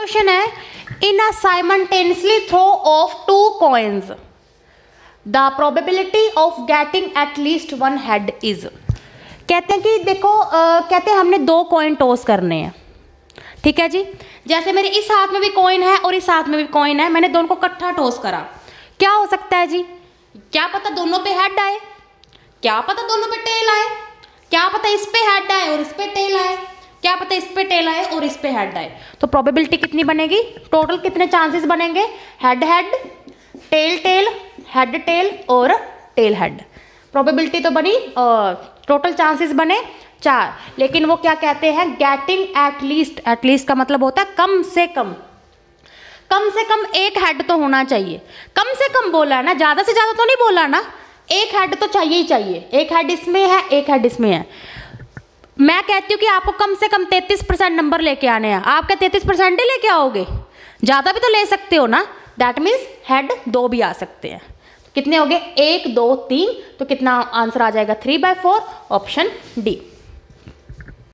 question है in a simultaneously throw of two coins the probability of getting at least one head is कहते हैं कि देखो आ, कहते हैं हमने दो कॉइन टॉस करने हैं ठीक है जी जैसे मेरे इस हाथ में भी कॉइन है और इस हाथ में भी कॉइन है मैंने दोनों को इकट्ठा टॉस करा क्या हो सकता है जी क्या पता दोनों पे हेड आए क्या पता दोनों पे टेल आए क्या पता इस पे हेड आए और इस पे टेल आए तो इस पे टेल आए और इस पे हेड आए तो प्रोबेबिलिटी कितनी बनेगी टोटल कितने चांसेस बनेंगे head head tail tail head tail और टेल हेड प्रोबेबिलिटी तो बनी टोटल चांसेस बने चार लेकिन वो क्या कहते हैं गेटिंग एटलीस्ट एटलीस्ट का मतलब होता है कम से कम कम से कम एक हेड तो होना चाहिए कम से कम बोला है ना ज़्यादा से ज़्यादा तो नहीं बोला ना एक हेड तो चाहिए ही चाहिए एक हेड इसमें है एक हेड इसमें है मैं कहती हूँ कि आपको कम से कम तैतीस परसेंट नंबर लेके आने हैं आपके तैतीस परसेंट ही लेके आओगे ज़्यादा भी तो ले सकते हो ना दैट मीन्स हेड दो भी आ सकते हैं कितने हो गए एक दो तीन तो कितना आंसर आ जाएगा three by four option D